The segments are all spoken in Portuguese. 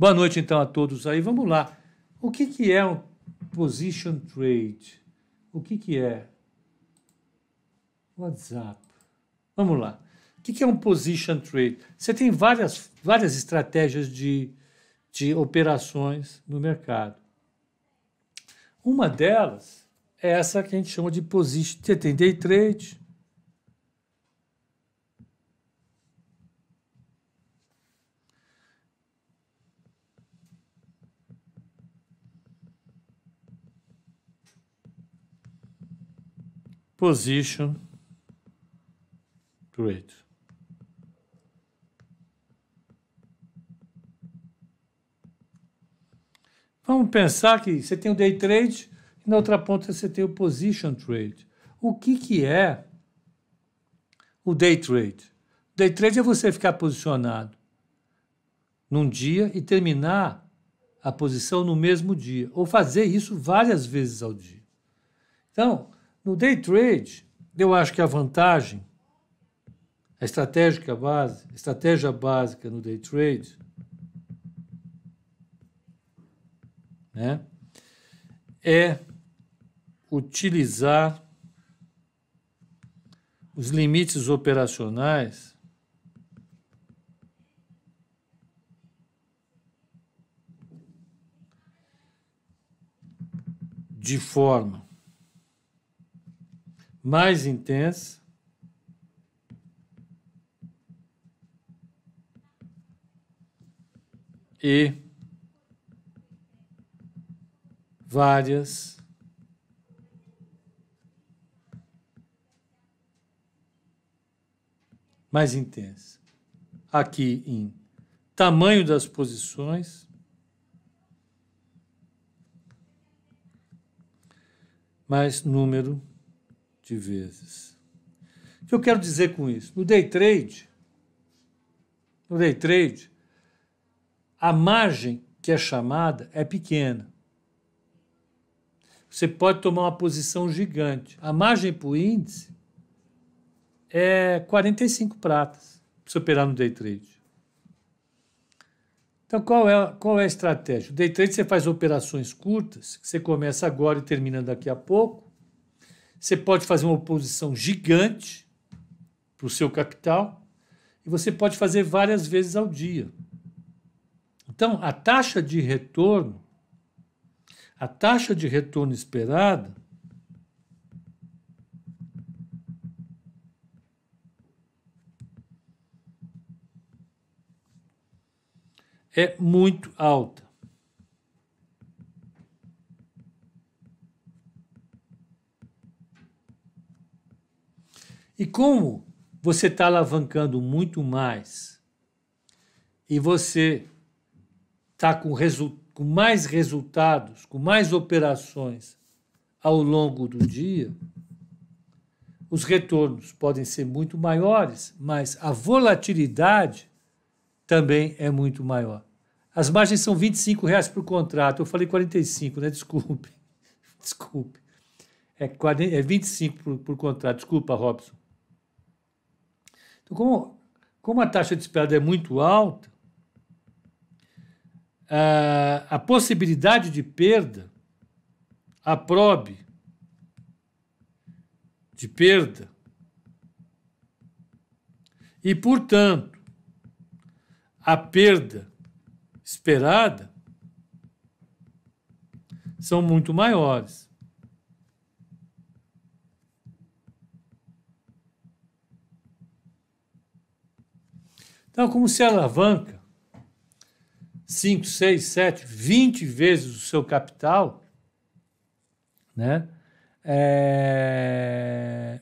Boa noite, então, a todos aí. Vamos lá. O que, que é um position trade? O que, que é? WhatsApp. Vamos lá. O que, que é um position trade? Você tem várias, várias estratégias de, de operações no mercado. Uma delas é essa que a gente chama de position. Você tem day trade, position trade. Vamos pensar que você tem o day trade e na outra ponta você tem o position trade. O que, que é o day trade? day trade é você ficar posicionado num dia e terminar a posição no mesmo dia, ou fazer isso várias vezes ao dia. Então, no day trade, eu acho que a vantagem, a estratégica base, a estratégia básica no day trade, né, é utilizar os limites operacionais de forma mais intensa. E várias mais intensa. Aqui em tamanho das posições, mais número de vezes. O que eu quero dizer com isso? No day trade, no day trade, a margem que é chamada é pequena. Você pode tomar uma posição gigante. A margem para o índice é 45 pratas para você operar no day trade. Então, qual é, qual é a estratégia? O day trade você faz operações curtas, que você começa agora e termina daqui a pouco, você pode fazer uma oposição gigante para o seu capital e você pode fazer várias vezes ao dia. Então, a taxa de retorno, a taxa de retorno esperada é muito alta. E como você está alavancando muito mais e você está com, com, mais resultados, com mais operações ao longo do dia, os retornos podem ser muito maiores, mas a volatilidade também é muito maior. As margens são R$ reais por contrato. Eu falei 45, né? Desculpe. Desculpe. É, R$ 25,00 25 por, por contrato. Desculpa, Robson. Então, como, como a taxa de esperada é muito alta, a, a possibilidade de perda, a probe de perda, e, portanto, a perda esperada são muito maiores. Então, como se alavanca 5, 6, 7, 20 vezes o seu capital, né? É...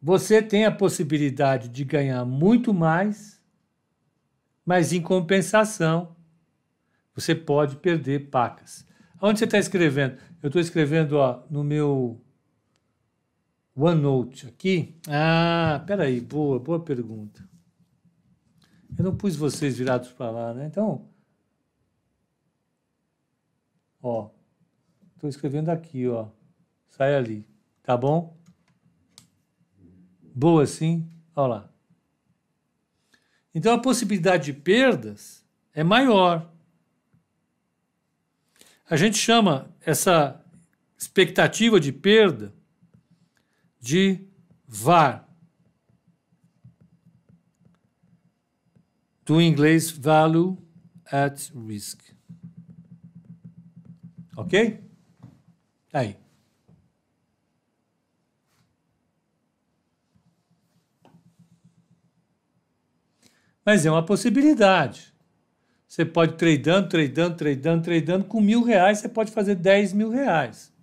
Você tem a possibilidade de ganhar muito mais, mas em compensação, você pode perder pacas. Onde você está escrevendo? Eu estou escrevendo ó, no meu OneNote aqui. Ah, peraí, boa, boa pergunta. Eu não pus vocês virados para lá, né? Então, ó, estou escrevendo aqui, ó. Sai ali, tá bom? Boa, sim? Olha lá. Então, a possibilidade de perdas é maior. A gente chama essa expectativa de perda de var, do inglês value at risk. Ok? Aí. Mas é uma possibilidade. Você pode tradando, tradando, tradando, tradando. Com mil reais, você pode fazer 10 mil reais.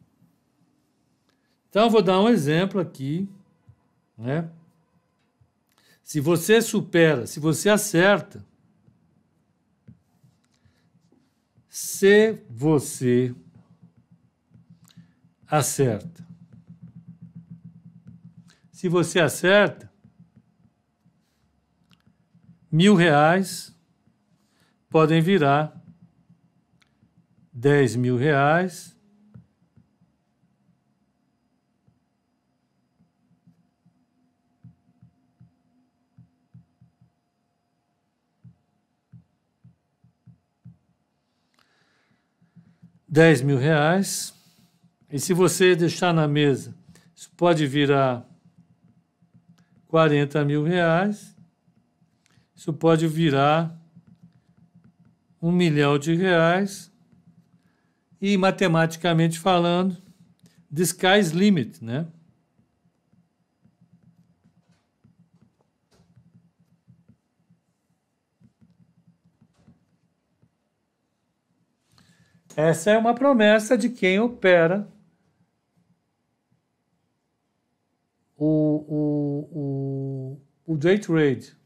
Então, eu vou dar um exemplo aqui, né? Se você supera, se você acerta, se você acerta, se você acerta, mil reais podem virar dez mil reais, 10 mil reais. E se você deixar na mesa, isso pode virar 40 mil reais. Isso pode virar um milhão de reais. E matematicamente falando, the sky's limit, né? Essa é uma promessa de quem opera o, o, o, o day trade.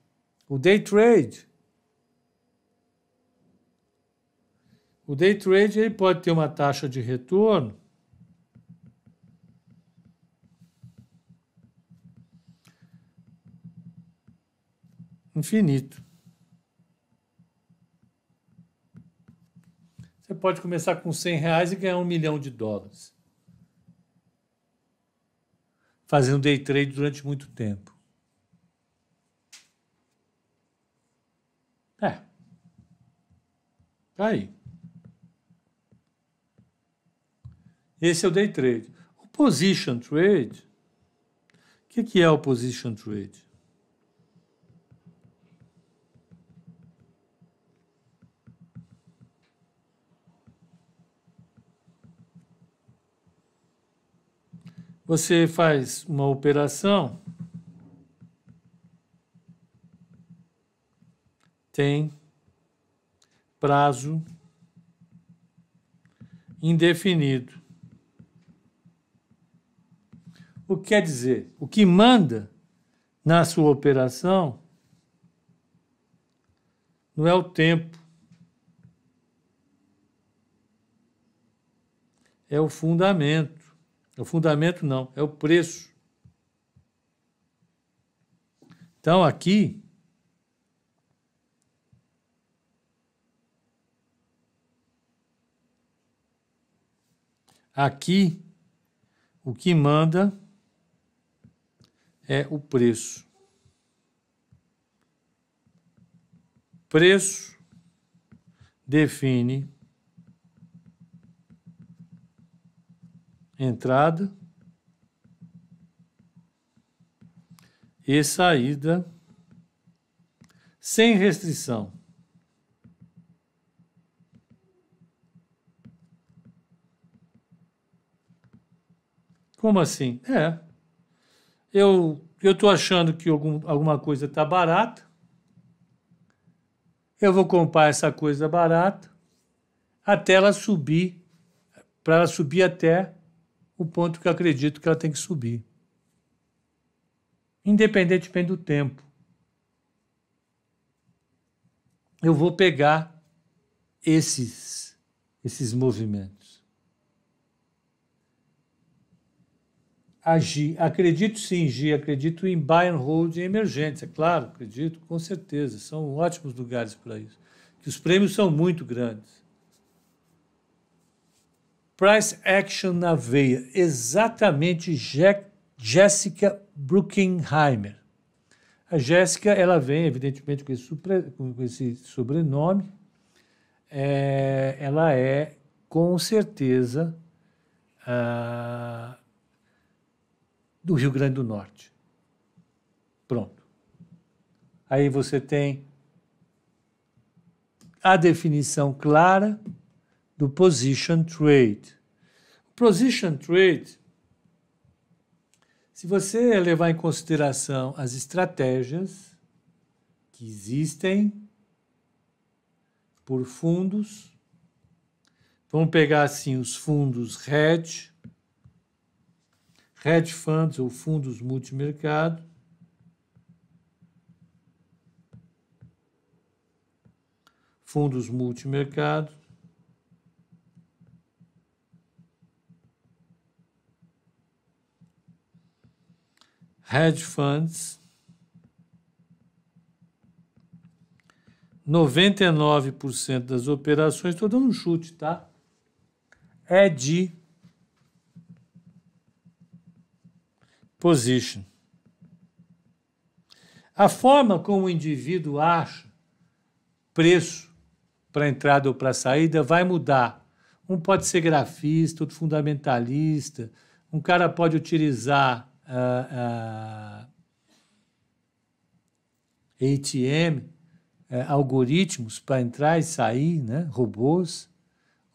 O day trade. O day trade ele pode ter uma taxa de retorno infinito. pode começar com 100 reais e ganhar um milhão de dólares. Fazendo day trade durante muito tempo. É. Tá aí. Esse é o day trade. O position trade. O que, que é o position trade? Você faz uma operação, tem prazo indefinido. O que quer dizer? O que manda na sua operação não é o tempo, é o fundamento. O fundamento não, é o preço. Então aqui Aqui o que manda é o preço. Preço define entrada e saída sem restrição. Como assim? É. Eu eu estou achando que algum, alguma coisa está barata. Eu vou comprar essa coisa barata até ela subir, para ela subir até o ponto que eu acredito que ela tem que subir. Independentemente do tempo. Eu vou pegar esses, esses movimentos. Agir. Acredito sim, G. Acredito em buy and hold em emergência. É claro, acredito, com certeza. São ótimos lugares para isso. Que os prêmios são muito grandes. Price Action na veia, exatamente Jack, Jessica Bruckenheimer. A Jéssica, ela vem, evidentemente, com esse, com esse sobrenome. É, ela é, com certeza, do Rio Grande do Norte. Pronto. Aí você tem a definição clara do position trade. O position trade, se você levar em consideração as estratégias que existem por fundos, vamos pegar assim os fundos hedge, hedge funds ou fundos multimercado, fundos multimercado, hedge funds, 99% das operações, estou dando um chute, tá? É de position. A forma como o indivíduo acha preço para entrada ou para saída vai mudar. Um pode ser grafista, outro fundamentalista, um cara pode utilizar ah, ATM, é, algoritmos para entrar e sair, né? robôs.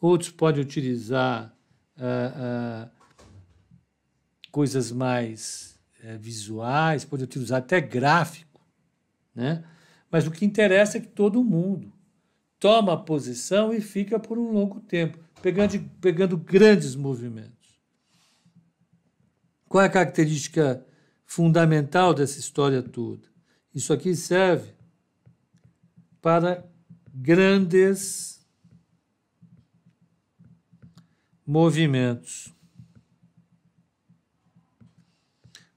Outros podem utilizar é, é, coisas mais visuais, podem utilizar até gráfico. Né? Mas o que interessa é que todo mundo toma posição e fica por um longo tempo, pegando, pegando grandes movimentos. Qual é a característica fundamental dessa história toda? Isso aqui serve para grandes movimentos.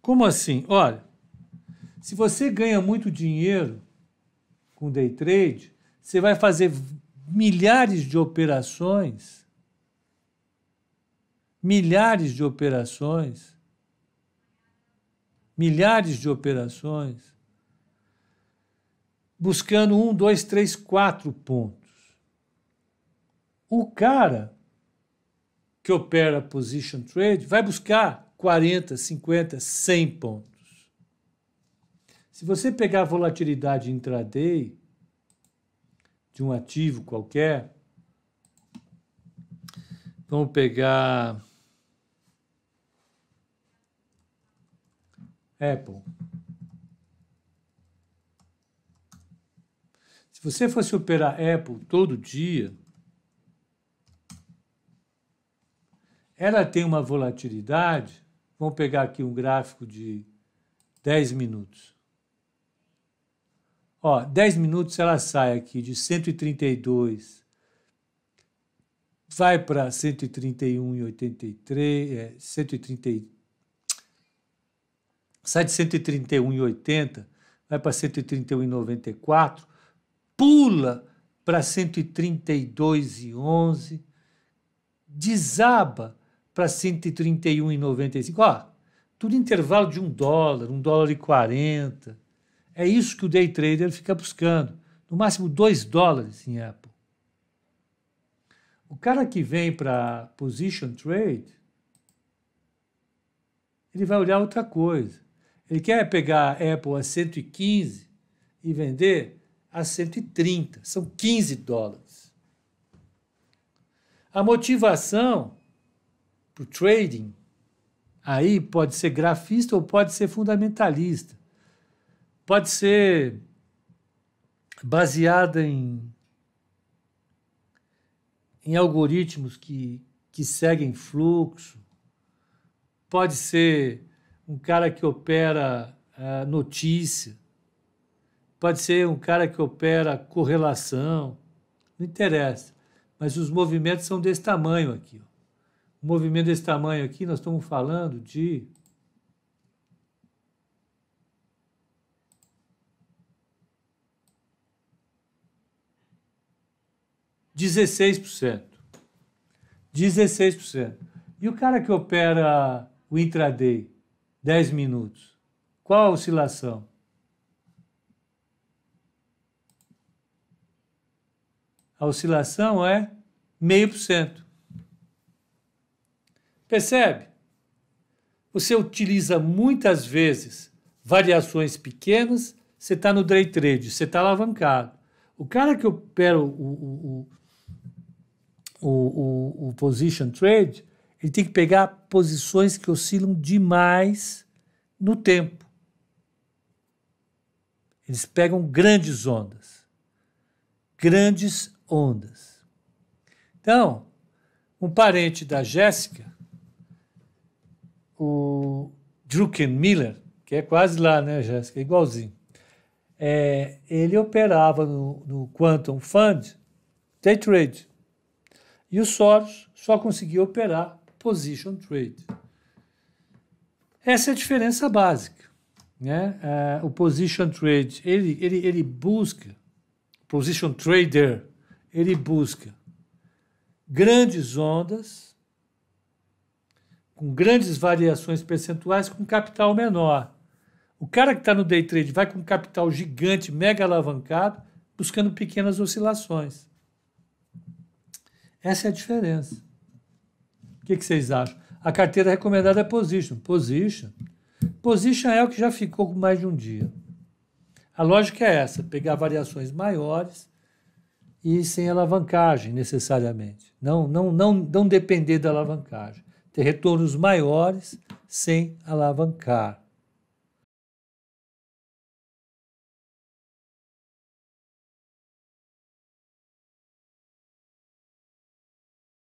Como assim? Olha, se você ganha muito dinheiro com day trade, você vai fazer milhares de operações, milhares de operações milhares de operações, buscando um, dois, três, quatro pontos. O cara que opera position trade vai buscar 40, 50, 100 pontos. Se você pegar a volatilidade intraday de um ativo qualquer, vamos pegar Apple. Se você fosse operar Apple todo dia, ela tem uma volatilidade. Vamos pegar aqui um gráfico de 10 minutos. Ó, 10 minutos ela sai aqui de 132, vai para 131,83, é, 133 sai de 131,80, vai para 131,94, pula para 132,11, desaba para 131,95. Ó, tudo intervalo de um dólar, um dólar e 40. É isso que o day trader fica buscando. No máximo dois dólares em Apple. O cara que vem para position trade, ele vai olhar outra coisa. Ele quer pegar a Apple a 115 e vender a 130. São 15 dólares. A motivação para o trading aí pode ser grafista ou pode ser fundamentalista. Pode ser baseada em, em algoritmos que, que seguem fluxo. Pode ser um cara que opera uh, notícia, pode ser um cara que opera correlação, não interessa. Mas os movimentos são desse tamanho aqui. Ó. O movimento desse tamanho aqui, nós estamos falando de. Dezesseis por cento. 16%. E o cara que opera o intraday, 10 minutos? Qual a oscilação? A oscilação é meio por cento. Percebe? Você utiliza muitas vezes variações pequenas, você está no day trade, você está alavancado. O cara que opera o, o, o, o, o position trade, ele tem que pegar posições que oscilam demais no tempo. Eles pegam grandes ondas. Grandes ondas. Então, um parente da Jéssica, o Drucken Miller, que é quase lá, né, Jéssica? É igualzinho. É, ele operava no, no Quantum Fund, day trade. E o Soros só conseguia operar position trade. Essa é a diferença básica. Né? Uh, o position trade, ele, ele, ele busca, position trader, ele busca grandes ondas com grandes variações percentuais com capital menor. O cara que está no day trade vai com capital gigante, mega alavancado, buscando pequenas oscilações. Essa é a diferença. O que, que vocês acham? A carteira recomendada é Position. Position. Position é o que já ficou mais de um dia. A lógica é essa: pegar variações maiores e sem alavancagem necessariamente. Não, não, não, não depender da alavancagem. Ter retornos maiores sem alavancar.